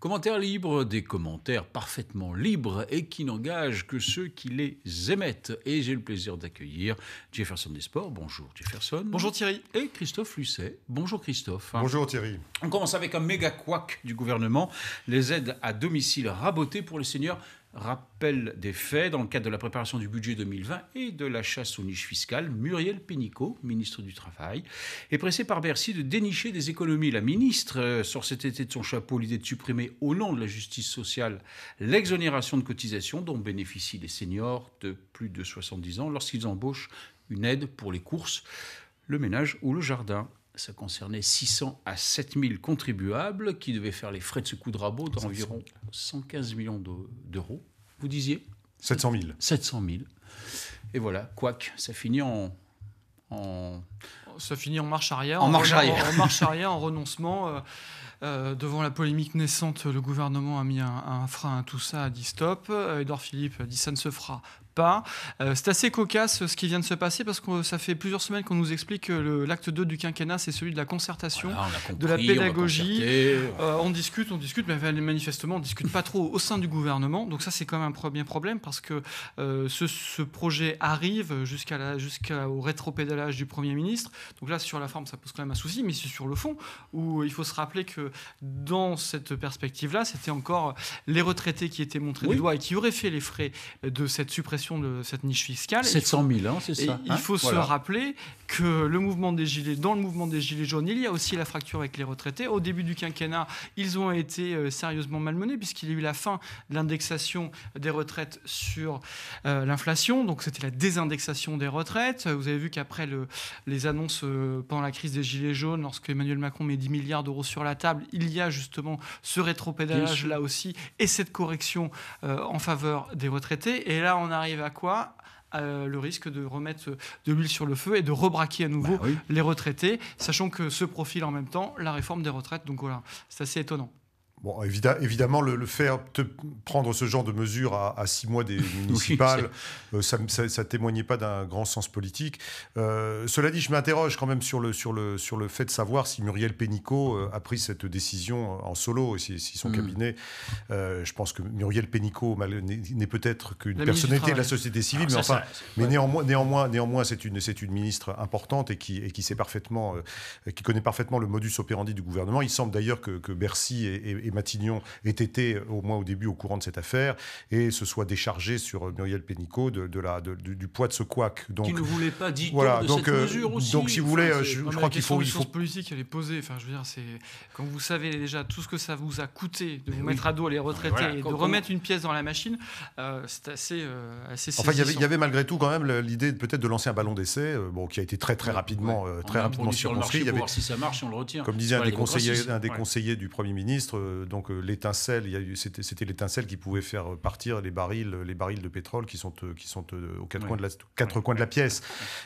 Commentaires libres, des commentaires parfaitement libres et qui n'engagent que ceux qui les émettent. Et j'ai le plaisir d'accueillir Jefferson Desport, Bonjour Jefferson. Bonjour Thierry. Et Christophe Lucet. Bonjour Christophe. Bonjour Thierry. On commence avec un méga couac du gouvernement. Les aides à domicile rabotées pour les seigneurs rappel des faits dans le cadre de la préparation du budget 2020 et de la chasse aux niches fiscales, Muriel Pénicaud, ministre du Travail, est pressée par Bercy de dénicher des économies. La ministre euh, sort cet été de son chapeau l'idée de supprimer, au nom de la justice sociale, l'exonération de cotisations dont bénéficient les seniors de plus de 70 ans lorsqu'ils embauchent une aide pour les courses, le ménage ou le jardin ça concernait 600 à 7000 contribuables qui devaient faire les frais de ce coup de rabot d'environ 115 millions d'euros. Vous disiez 700 000. 700 000. Et voilà, quoique, ça finit en, Ça finit en marche arrière. En, marche arrière. En, marche arrière, en renoncement. Euh, euh, devant la polémique naissante, le gouvernement a mis un, frein à tout ça, a dit stop. Edouard euh, Philippe a dit ça ne se fera euh, c'est assez cocasse euh, ce qui vient de se passer parce que euh, ça fait plusieurs semaines qu'on nous explique que l'acte 2 du quinquennat, c'est celui de la concertation, de la pédagogie. On, discute, on discute, mais manifestement, on ne discute pas trop au sein du gouvernement. Donc ça, c'est quand même un premier problème parce que ce, projet arrive jusqu'au rétropédalage du Premier ministre. Donc là, sur la forme, ça pose quand même un souci, mais c'est sur le fond où il faut se rappeler que dans cette perspective-là, c'était encore les retraités qui étaient montrés oui. du et qui auraient fait les frais de cette suppression de cette niche fiscale. 700 000, hein, c'est ça. il hein, faut se rappeler que le mouvement des Gilets, dans le mouvement des Gilets jaunes, il y a aussi la fracture avec les retraités. Au début du quinquennat, ils ont été euh, sérieusement malmenés puisqu'il y a eu la fin de l'indexation des retraites sur euh, l'inflation. Donc c'était la désindexation des retraites. Vous avez vu qu'après les annonces euh, pendant la crise des Gilets jaunes, lorsque Emmanuel Macron met 10 milliards d'euros sur la table, il y a justement ce rétropédalage là aussi et cette correction en faveur des retraités. Et là, on arrive à quoi euh, le risque de remettre euh, de l'huile sur le feu et de rebraquer à nouveau bah les retraités, sachant que se profile en même temps la réforme des retraites. Donc voilà, c'est assez étonnant. Bon, évidemment, le, le faire prendre ce genre de mesures à, six mois des municipales, euh, ça ne témoignait pas d'un grand sens politique. Euh, cela dit, je m'interroge quand même sur le, sur, le, sur le fait de savoir si Muriel Pénicaud euh, a pris cette décision en solo, et si, son hmm. cabinet. je pense que Muriel Pénicaud n'est peut-être qu'une personnalité de la société civile, ah, mais, enfin, mais néanmoins, néanmoins, néanmoins c'est une, une ministre importante et qui, et qui, sait parfaitement, qui connaît parfaitement le modus operandi du gouvernement. Il semble d'ailleurs que, Bercy et, et Matignon ait été euh, au moins au début au courant de cette affaire et se soit déchargé sur euh, Muriel Pénicaud de, la, du, poids de ce couac. Donc, qui ne voulait pas dire voilà, de donc, cette euh, mesure aussi. Donc si vous voulez, je, crois qu'il faut... La faut... politique, elle est posée. Enfin, je veux dire, c'est... Quand vous savez déjà tout ce que ça vous a coûté de vous mettre à dos les retraités de remettre une pièce dans la machine, c'est assez, assez Enfin, il y, avait, malgré tout quand même l'idée peut-être de lancer un ballon d'essai, bon, qui a été très très rapidement, très rapidement sur il y avait... voir si ça marche, on le retire. Comme disait un des, conseillers, des conseillers du Premier ministre, euh, donc euh, l'étincelle, c'était l'étincelle qui pouvait faire partir les barils, les barils de pétrole qui sont, euh, qui sont aux quatre, coins, de la, quatre coins de la pièce.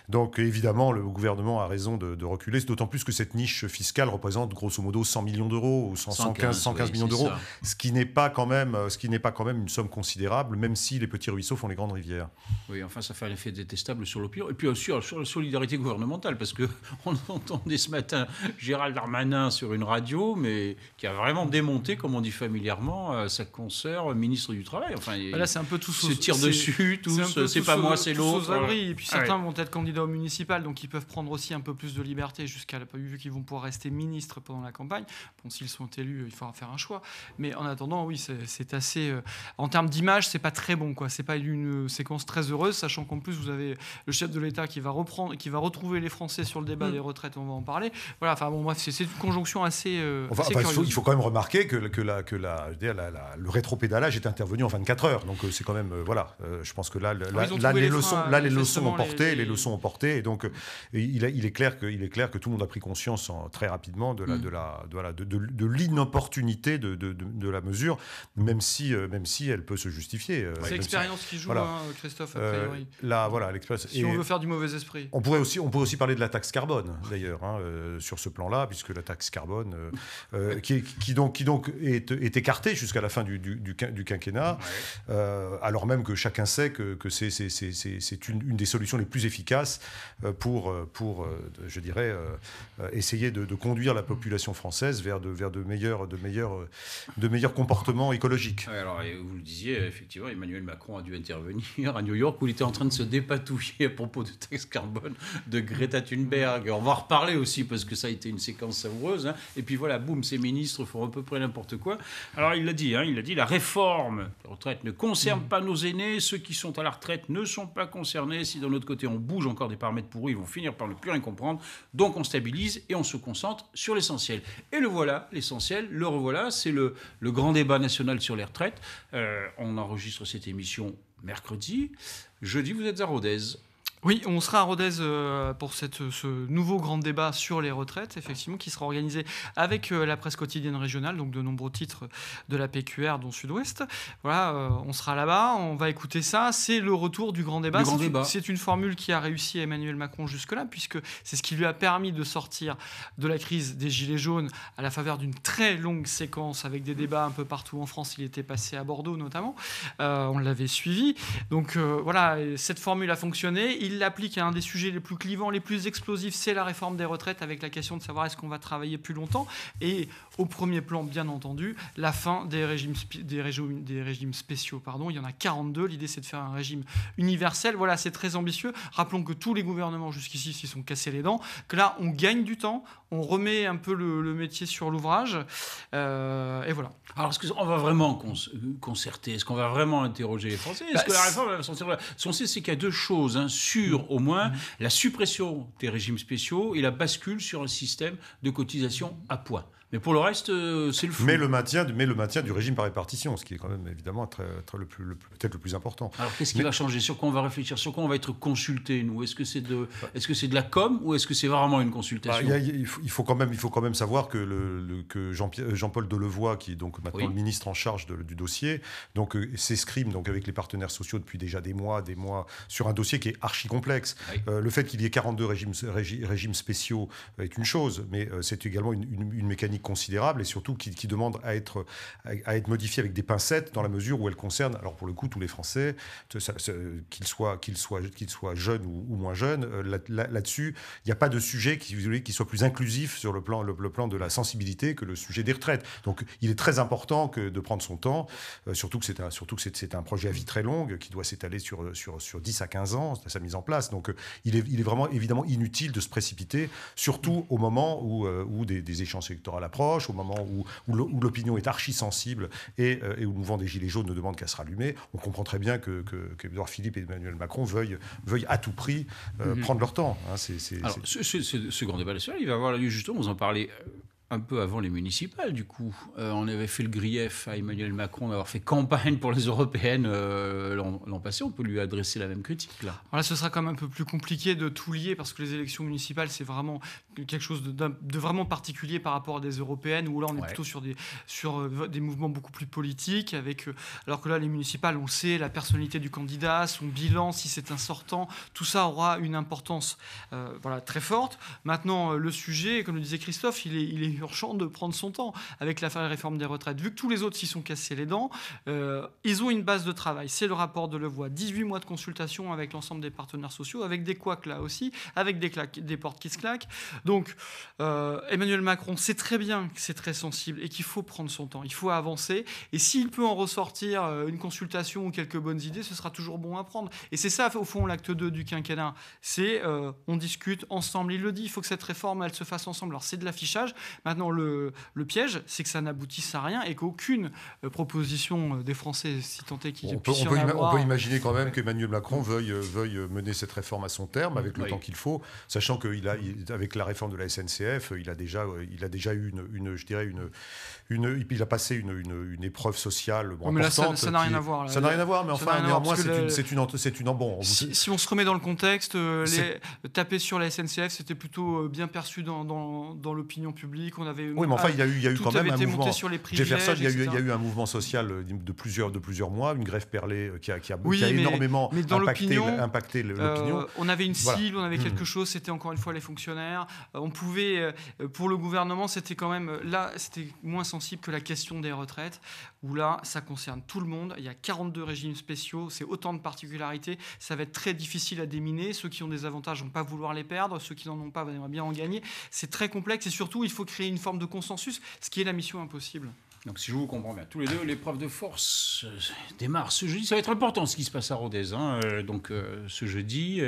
Donc évidemment, le gouvernement a raison de, de reculer, d'autant plus que cette niche fiscale représente grosso modo 100 millions d'euros ou 115, 115 millions d'euros, ce qui n'est pas quand même, ce qui n'est pas quand même une somme considérable, même si les petits ruisseaux font les grandes rivières. Oui, enfin ça fait un effet détestable sur l'opinion et puis sur, sur la solidarité gouvernementale, parce que on entendait ce matin Gérald Darmanin sur une radio, mais qui a vraiment démontré comme on dit familièrement, euh, sa consoeur euh, ministre du Travail. Enfin, ah, là, c'est un peu tout se tire dessus, euh, tout c'est pas moi, c'est l'autre. Et puis certains vont être candidats au municipal, donc ils peuvent prendre aussi un peu plus de liberté, jusqu'à vu qu'ils vont pouvoir rester ministres pendant la campagne. Bon, s'ils sont élus, il faudra faire un choix. Mais en attendant, oui, c'est assez. en termes d'image, c'est pas très bon, quoi. C'est pas une séquence très heureuse, sachant qu'en plus, vous avez le chef de l'État qui va reprendre, qui va retrouver les Français sur le débat mm. des retraites. On va en parler. Voilà. Enfin bon, moi c'est une conjonction assez. il faut quand même remarquer que que, que, la, que la, le rétropédalage est intervenu en 24 heures. Donc euh, c'est quand même, euh, voilà, euh, je pense que là, les, leçons, là les, leçons, ont porté, les... leçons ont porté. Et donc il, il, est clair que, il est clair que tout le monde a pris conscience très rapidement de la, mm. de la, de, de, l'inopportunité de, de, la mesure, même si, même si elle peut se justifier. C'est l'expérience qui joue, hein, Christophe, a priori. voilà, l'expérience. Si on veut faire du mauvais esprit. On pourrait aussi, on pourrait aussi parler de la taxe carbone, d'ailleurs, hein, sur ce plan-là, puisque la taxe carbone, qui donc, qui donc est, écarté jusqu'à la fin du, quinquennat, euh, alors même que chacun sait que, c'est, une, des solutions les plus efficaces euh, pour, euh, pour je dirais, essayer de, conduire la population française vers de, de, meilleurs, de, meilleurs, de meilleurs comportements écologiques. alors, vous le disiez, effectivement, Emmanuel Macron a dû intervenir à New York où il était en train de se dépatouiller à propos de taxe carbone de Greta Thunberg. On va en reparler aussi parce que ça a été une séquence savoureuse. Hein. Et puis voilà, boum, ces ministres font à peu près alors il l'a dit, hein, il a dit la réforme des retraites ne concerne mm. pas nos aînés, ceux qui sont à la retraite ne sont pas concernés. Si d'un autre côté on bouge encore des paramètres pourris, ils vont finir par ne plus rien comprendre. Donc on stabilise et on se concentre sur l'essentiel. Et le voilà, l'essentiel, le revoilà, c'est le, grand débat national sur les retraites. Euh, on enregistre cette émission mercredi. Jeudi, vous êtes à Rodez. Oui, on sera à Rodez euh, pour cette, ce nouveau grand débat sur les retraites, effectivement, qui sera organisé avec euh, la presse quotidienne régionale, donc de nombreux titres de la PQR, dont Sud-Ouest. Voilà, euh, on sera là-bas, on va écouter ça. C'est le retour du grand débat. C'est une formule qui a réussi Emmanuel Macron jusque-là, puisque c'est ce qui lui a permis de sortir de la crise des Gilets jaunes à la faveur d'une très longue séquence avec des débats un peu partout en France. Il était passé à Bordeaux notamment, on l'avait suivi. Donc voilà, cette formule a fonctionné il l'applique à hein. un des sujets les plus clivants, les plus explosifs, c'est la réforme des retraites, avec la question de savoir est-ce qu'on va travailler plus longtemps. Et au premier plan, bien entendu, la fin des régimes, des des régimes spéciaux. Pardon. Il y en a 42. L'idée, c'est de faire un régime universel. Voilà, c'est très ambitieux. Rappelons que tous les gouvernements jusqu'ici s'y sont cassés les dents, que là, on gagne du temps, on remet un peu le, métier sur l'ouvrage. Euh, et voilà. Alors, est-ce qu'on va vraiment concerter Est-ce qu'on va vraiment interroger les Français Est-ce bah, que la réforme qu'on c'est qu'il y a deux choses, hein, sur mm. au moins mm. la suppression des régimes spéciaux et la bascule sur un système de cotisation à points. Mais pour le reste, euh, c'est le fou. Mais le, maintien, mais le maintien du régime par répartition, ce qui est quand même évidemment très, très le plus, peut-être le plus important. Alors qu'est-ce qui va changer Sur quoi on va réfléchir Sur quoi on va être consulté, nous Est-ce que c'est de, est -ce c'est de la com ou est-ce que c'est vraiment une consultation bah, il, faut, quand même, il faut quand même savoir que, le, que Jean, euh, Jean-Paul Delevoye, qui est donc maintenant le ministre en charge du dossier, donc euh, s'escrime donc, avec les partenaires sociaux depuis déjà des mois, des mois, sur un dossier qui est archi complexe. le fait qu'il y ait 42 régimes, régimes spéciaux est une chose, mais c'est également une mécanique considérable et surtout qui, demande à être, à être modifiée avec des pincettes dans la mesure où elle concerne, alors pour le coup, tous les Français, qu'ils soient, qu'ils soient, qu'ils soient jeunes ou, moins jeunes. Euh, là-dessus, il n'y a pas de sujet qui, qui, soit plus inclusif sur le plan, le, plan de la sensibilité que le sujet des retraites. Donc il est très important que, de prendre son temps, euh, surtout que c'est un, surtout c'est un projet à vie très longue qui doit s'étaler sur, sur, sur 10 à 15 ans, sa mise en place. Donc euh, il est, il est vraiment évidemment inutile de se précipiter, surtout au moment où, où des, des échéances au moment où, l'opinion est archi-sensible euh, et, où le mouvement des Gilets jaunes ne demande qu'à se rallumer, on comprend très bien que, Philippe et Emmanuel Macron veuillent, à tout prix euh, mm-hmm. prendre leur temps. Hein, ce, ce, grand débat national, il va avoir lieu justement, vous en parlez euh, un peu avant les municipales, du coup. Euh, on avait fait le grief à Emmanuel Macron d'avoir fait campagne pour les européennes euh, l'an passé. On peut lui adresser la même critique, là. Voilà, ce sera quand même un peu plus compliqué de tout lier parce que les élections municipales, c'est vraiment quelque chose de, vraiment particulier par rapport à des européennes où là, on est plutôt sur des, sur euh, des mouvements beaucoup plus politiques. Avec, alors que là, les municipales, on sait la personnalité du candidat, son bilan, si c'est un sortant, tout ça aura une importance voilà, très forte. Maintenant, le sujet, comme le disait Christophe, il est, il est urgent de prendre son temps avec la réforme des retraites. Vu que tous les autres s'y sont cassés les dents, euh, ils ont une base de travail. C'est le rapport de Levoix. 18 mois de consultation avec l'ensemble des partenaires sociaux, avec des couacs là aussi, avec des, claques, des portes qui se claquent. Donc, euh, Emmanuel Macron sait très bien que c'est très sensible et qu'il faut prendre son temps. Il faut avancer. Et s'il peut en ressortir euh, une consultation ou quelques bonnes idées, ce sera toujours bon à prendre. Et c'est ça, au fond, l'acte 2 du quinquennat. C'est on discute ensemble. Il le dit, il faut que cette réforme, elle se fasse ensemble. Alors, c'est de l'affichage. Mais Maintenant, le, piège, c'est que ça n'aboutisse à rien et qu'aucune euh, proposition euh, des Français, si tant est qu'il on, peut, on, on peut imaginer quand même qu'Emmanuel Macron veuille, euh, veuille mener cette réforme à son terme avec le temps qu'il faut, sachant qu'avec a, avec la réforme de la SNCF, il a déjà, il a déjà eu une, je dirais une, une, il a passé une, épreuve sociale. importante. – ça n'a rien à voir. Ça n'a rien à voir, mais enfin, néanmoins, c'est une, c'est une, une si, on se remet dans le contexte, taper sur la SNCF, c'était plutôt bien perçu dans, dans l'opinion publique avait Oui, mais enfin, il y a eu, quand même un mouvement. Sur les Jefferson, il y, a eu, un mouvement social euh, de plusieurs, mois, une grève perlée euh, qui a, qui énormément dans impacté, euh, l'opinion. on avait une cible, on avait mmh. quelque chose, c'était encore une fois les fonctionnaires. On pouvait, pour le gouvernement, c'était quand même, là, c'était moins sensible que la question des retraites où là, ça concerne tout le monde. Il y a 42 régimes spéciaux, c'est autant de particularités. Ça va être très difficile à déminer. Ceux qui ont des avantages vont pas vouloir les perdre. Ceux qui n'en ont pas vont bien en gagner. C'est très complexe et surtout, il faut créer une forme de consensus, ce qui est la mission impossible. Donc, si je vous comprends bien, tous les deux, l'épreuve de force euh, démarre ce jeudi. Ça va être important ce qui se passe à Rodez. Hein, euh, donc, euh, ce jeudi.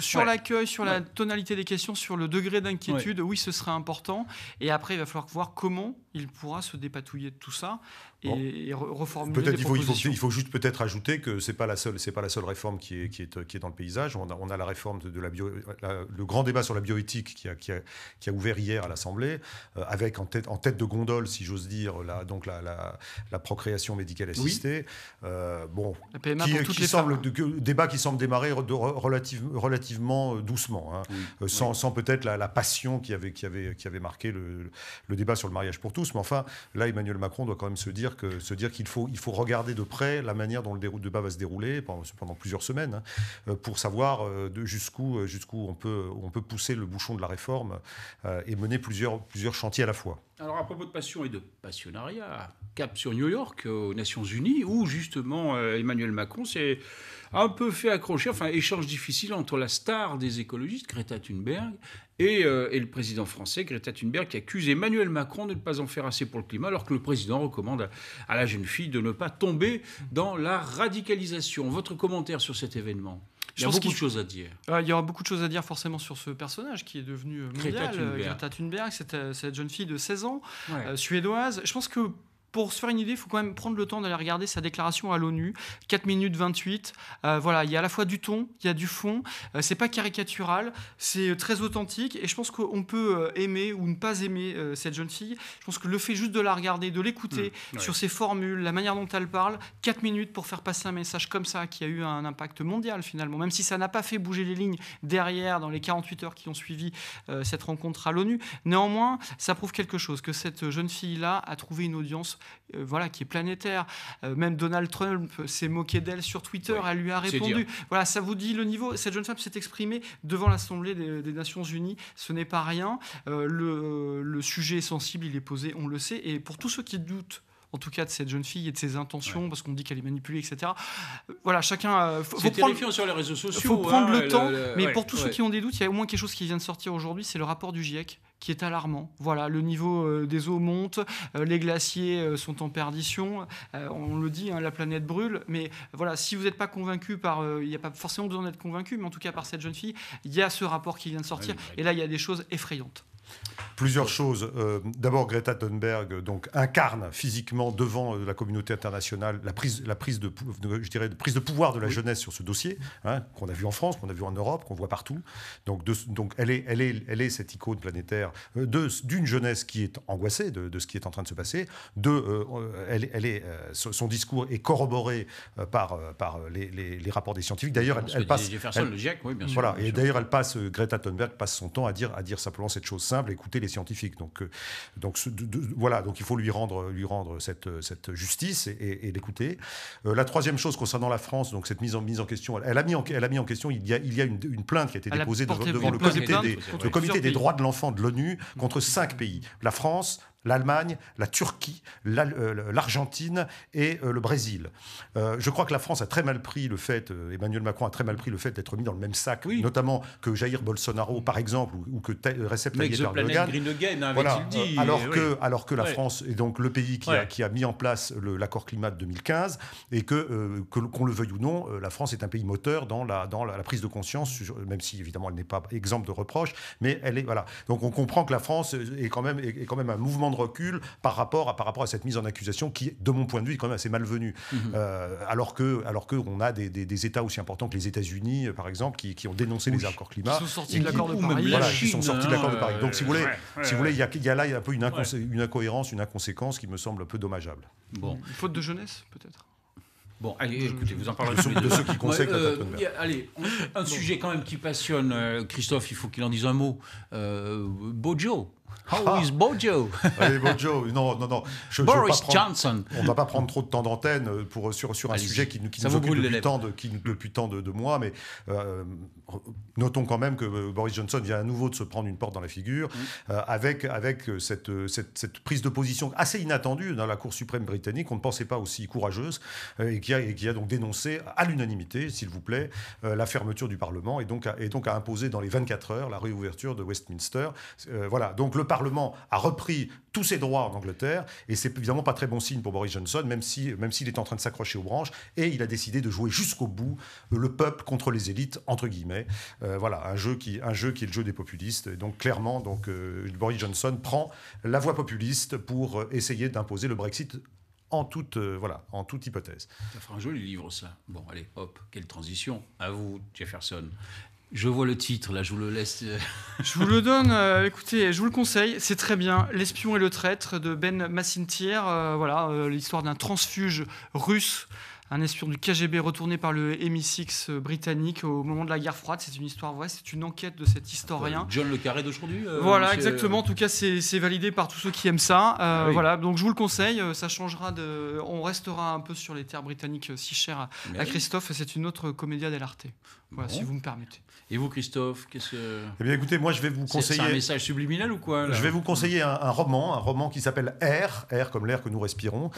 Sur, l'accueil, sur la tonalité des questions, sur le degré d'inquiétude, oui, ce sera important. Et après, il va falloir voir comment il pourra se dépatouiller de tout ça et, reformuler il, faut, juste peut-être ajouter que c'est pas la seule, c'est pas la seule réforme qui est, qui est, qui est dans le paysage. On a, la réforme de, la bio, le grand débat sur la bioéthique qui a, ouvert hier à l'Assemblée, euh, avec en tête, en tête de gondole, si j'ose dire, la, donc la, procréation médicale assistée. Euh, bon, la qui, semble, débat qui semble démarrer relativement doucement, sans, peut-être la, passion qui avait, qui avait, qui avait marqué le, le débat sur le mariage pour tous mais enfin, là, Emmanuel Macron doit quand même se dire qu'il faut regarder de près la manière dont le débat va se dérouler pendant, plusieurs semaines hein, pour savoir euh, jusqu'où euh, on peut pousser le bouchon de la réforme euh, et mener plusieurs chantiers à la fois. Alors à propos de passion et de passionnariat, cap sur New York, aux Nations Unies, où justement euh, Emmanuel Macron s'est un peu fait accrocher, enfin échange difficile entre la star des écologistes, Greta Thunberg, euh, et, le président français, Greta Thunberg, qui accuse Emmanuel Macron de ne pas en faire assez pour le climat, alors que le président recommande à la jeune fille de ne pas tomber dans la radicalisation. Votre commentaire sur cet événement il y a beaucoup de choses à dire. Ah, il y aura beaucoup de choses à dire forcément sur ce personnage qui est devenu euh, mondial, euh, Greta Thunberg, cette, euh, jeune fille de 16 ans, suédoise. Je pense que pour se faire une idée, il faut quand même prendre le temps d'aller regarder sa déclaration à l'ONU, 4 minutes 28. Euh, voilà, il y a à la fois du ton, il y a du fond, euh, c'est pas caricatural, c'est euh, très authentique, et je pense qu'on peut aimer ou ne pas aimer cette jeune fille. Je pense que le fait juste de la regarder, de l'écouter mmh, sur ses formules, la manière dont elle parle, 4 minutes pour faire passer un message comme ça qui a eu un impact mondial finalement, même si ça n'a pas fait bouger les lignes derrière dans les 48 heures qui ont suivi cette rencontre à l'ONU, néanmoins, ça prouve quelque chose, que cette jeune fille-là a trouvé une audience euh, voilà, qui est planétaire. Euh, même Donald Trump s'est moqué d'elle sur Twitter, elle lui a répondu. Voilà, ça vous dit le niveau. Cette jeune femme s'est exprimée devant l'Assemblée des, Nations Unies, ce n'est pas rien. Euh, le, sujet est sensible, il est posé, on le sait. Et pour tous ceux qui doutent en tout cas de cette jeune fille et de ses intentions, parce qu'on dit qu'elle est manipulée, etc. Voilà, chacun. Euh, faut, faut sur les réseaux sociaux. prendre hein, le, temps. mais pour tous ceux qui ont des doutes, il y a au moins quelque chose qui vient de sortir aujourd'hui, c'est le rapport du GIEC qui est alarmant. Voilà, le niveau euh, des eaux monte, euh, les glaciers sont en perdition, on le dit, hein, la planète brûle, mais voilà, si vous n'êtes pas convaincu par, il n'y a pas forcément besoin d'être convaincu, mais en tout cas par cette jeune fille, il y a ce rapport qui vient de sortir, ah et là, il y a des choses effrayantes. Plusieurs choses. Euh, d'abord, Greta Thunberg donc, incarne physiquement devant euh, la communauté internationale la prise, la prise, de, je dirais, de prise de pouvoir de la jeunesse sur ce dossier, hein, qu'on a vu en France, qu'on a vu en Europe, qu'on voit partout. Donc, donc elle, est, elle, est, elle est cette icône planétaire euh, d'une jeunesse qui est angoissée de, de, ce qui est en train de se passer. De, elle, elle est, son discours est corroboré par, par les, les, rapports des scientifiques. D'ailleurs, elle, passe. le oui, bien sûr. Voilà. Et d'ailleurs, elle passe, Greta Thunberg passe son temps à dire, à dire simplement cette chose simple raisonnable, écouter les scientifiques. Donc, euh, donc voilà, donc il faut lui rendre, lui rendre cette, cette justice et, l'écouter. Euh, la troisième chose concernant la France, donc cette mise en, mise en question, elle, a mis en, elle a mis en question, il y a, il y a une, plainte qui a été déposée devant, le comité, des, le comité des droits de l'enfant de l'ONU contre cinq pays. La France, l'Allemagne, la Turquie, euh, l'Argentine et euh, le Brésil. Euh, je crois que la France a très mal pris le fait, Emmanuel Macron a très mal pris le fait d'être mis dans le même sac, notamment que Jair Bolsonaro, par exemple, ou, que Recep Tayyip Erdogan. Hein, voilà. alors, que, alors que la France est donc le pays qui, a, qui a, mis en place l'accord climat de 2015 et que, qu'on le veuille ou non, la France est un pays moteur dans la, dans la, prise de conscience, même si évidemment elle n'est pas exemple de reproche, mais elle est voilà. Donc on comprend que la France est quand même, est quand même un mouvement de recul par rapport à, par rapport à cette mise en accusation qui, de mon point de vue, est quand même assez malvenue. Mhm. Euh, alors que alors qu'on a des, États aussi importants que les États-Unis, euh, par exemple, qui, qui ont dénoncé les accords climat. Ils sont sortis de l'accord de Paris. sont sortis de l'accord de Paris. Donc, si vous euh, voulez, si vous voulez il, y a, là un peu une, incohérence, une inconséquence qui me semble un peu dommageable. Bon. Faute de jeunesse, peut-être Bon, allez, écoutez, vous en parlerez de, ceux qui conseillent Allez, un sujet quand même qui passionne Christophe, il faut qu'il en dise un mot. Euh, Bojo, How is Bojo Allez, Bojo, non, non, non. Boris Johnson. On ne va pas prendre trop de temps d'antenne euh, pour, euh, sur, un sujet qui, nous occupe depuis tant, de, mois, mais euh, notons quand même que Boris Johnson vient à nouveau de se prendre une porte dans la figure, mm. avec, cette, prise de position assez inattendue dans la Cour suprême britannique, on ne pensait pas aussi courageuse, et, qui a, donc dénoncé à l'unanimité, s'il vous plaît, la fermeture du Parlement, et donc, et donc a imposé dans les 24 heures la réouverture de Westminster. voilà, donc le le Parlement a repris tous ses droits en Angleterre, et c'est évidemment pas très bon signe pour Boris Johnson, même s'il si, même est en train de s'accrocher aux branches, et il a décidé de jouer jusqu'au bout le peuple contre les élites, entre guillemets. Euh, voilà, un jeu, qui, un jeu qui est le jeu des populistes. Et donc clairement, donc, euh, Boris Johnson prend la voie populiste pour euh, essayer d'imposer le Brexit en toute, voilà, en toute hypothèse. Ça fera un joli livre, ça. Bon, allez, hop, quelle transition. À vous, Jefferson. Je vois le titre, là, je vous le laisse. Euh. je vous le donne, euh, écoutez, je vous le conseille, c'est très bien. L'espion et le traître de Ben Massintier, euh, voilà, l'histoire d'un transfuge russe un espion du KGB retourné par le MI6 euh, britannique au moment de la guerre froide. C'est une histoire vraie, c'est une enquête de cet historien. Euh, John Le Carré d'aujourd'hui euh, Voilà, exactement. En tout cas, c'est validé par tous ceux qui aiment ça. Ah voilà, donc je vous le conseille. Ça changera de. On restera un peu sur les terres britanniques si chères à, Christophe. C'est une autre comédia dell'arte. Voilà, si vous me permettez. Et vous, Christophe, qu'est-ce Eh bien, écoutez, moi, je vais vous conseiller. C'est un message subliminal ou quoi Je vais vous conseiller un, roman, un roman qui s'appelle Air, Air comme l'air que nous respirons,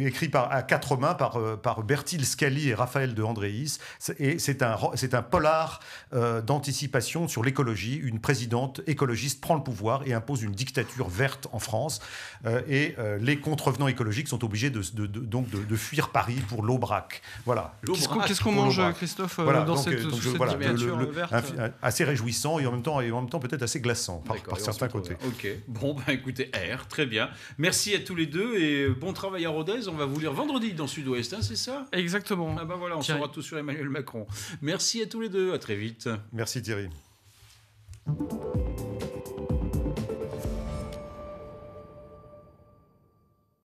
écrit par, à quatre mains par par Bertil Scali et Raphaël de Andréis. Et c'est un, c'est un polar euh, d'anticipation sur l'écologie. Une présidente écologiste prend le pouvoir et impose une dictature verte en France. Euh, et euh, les contrevenants écologiques sont obligés de, de, donc de, fuir Paris pour l'Aubrac. Voilà. Qu'est-ce qu'on, mange, Christophe, dans cette, cette voilà, assez réjouissant et en même temps, et en même temps peut-être assez glaçant par, certains côtés. Ok. Bon, bah, écoutez, R, très bien. Merci à tous les deux et bon travail à Rodez. On va vous lire vendredi dans Sud-Ouest. Hein, Hein, c'est ça Exactement. Ah ben voilà, on se saura tout sur Emmanuel Macron. Merci à tous les deux, à très vite. Merci Thierry.